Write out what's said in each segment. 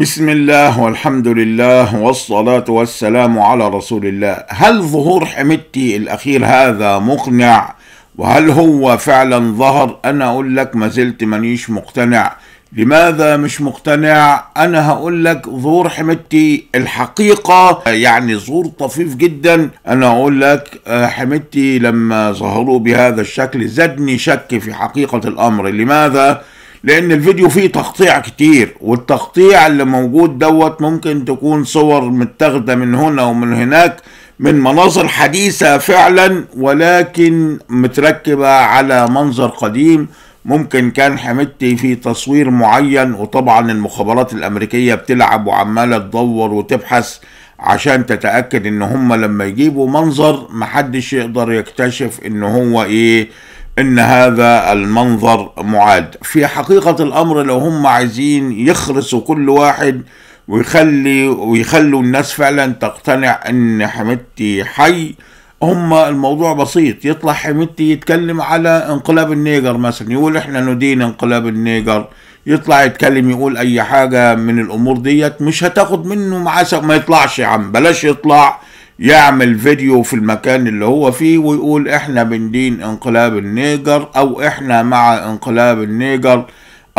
بسم الله والحمد لله والصلاة والسلام على رسول الله هل ظهور حميدتي الأخير هذا مقنع وهل هو فعلا ظهر أنا أقول لك ما زلت مانيش مقتنع لماذا مش مقتنع انا هقول لك ظهور حميدتي الحقيقة يعني ظهور طفيف جدا انا اقول لك آه، حميدتي لما ظهروا بهذا الشكل زادني شك في حقيقة الامر لماذا لان الفيديو فيه تقطيع كتير والتقطيع اللي موجود دوت ممكن تكون صور متاخده من هنا ومن هناك من مناظر حديثه فعلا ولكن متركبه على منظر قديم ممكن كان حمدتي في تصوير معين وطبعا المخابرات الامريكيه بتلعب وعماله تدور وتبحث عشان تتاكد ان هم لما يجيبوا منظر محدش يقدر يكتشف ان هو ايه ان هذا المنظر معاد في حقيقة الامر لو هم عايزين يخرسوا كل واحد ويخلي ويخلوا الناس فعلا تقتنع ان حميدتي حي هم الموضوع بسيط يطلع حميدتي يتكلم على انقلاب النيجر مثلا يقول احنا ندين انقلاب النيجر يطلع يتكلم يقول اي حاجة من الامور ديت مش هتاخد منه معاه ما يطلعش يا عم بلاش يطلع يعمل فيديو في المكان اللي هو فيه ويقول احنا بندين انقلاب النيجر او احنا مع انقلاب النيجر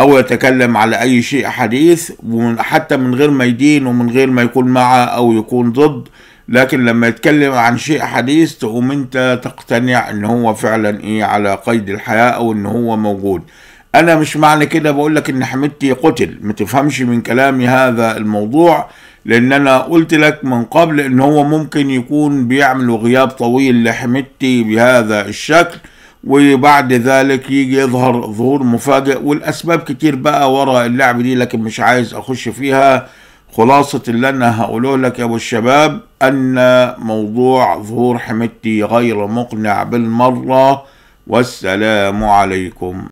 او يتكلم على اي شيء حديث وحتى من غير ما يدين ومن غير ما يكون مع او يكون ضد لكن لما يتكلم عن شيء حديث تقوم انت تقتنع ان هو فعلا ايه على قيد الحياة او ان هو موجود انا مش معنى كده بقولك ان حمدتي قتل متفهمش من كلامي هذا الموضوع لان انا قلت لك من قبل ان هو ممكن يكون بيعملوا غياب طويل لحمتي بهذا الشكل وبعد ذلك يجي يظهر ظهور مفاجئ والاسباب كتير بقى ورا اللعبة دي لكن مش عايز اخش فيها خلاصة اللي انا هقوله لك يا ابو الشباب ان موضوع ظهور حمتي غير مقنع بالمرة والسلام عليكم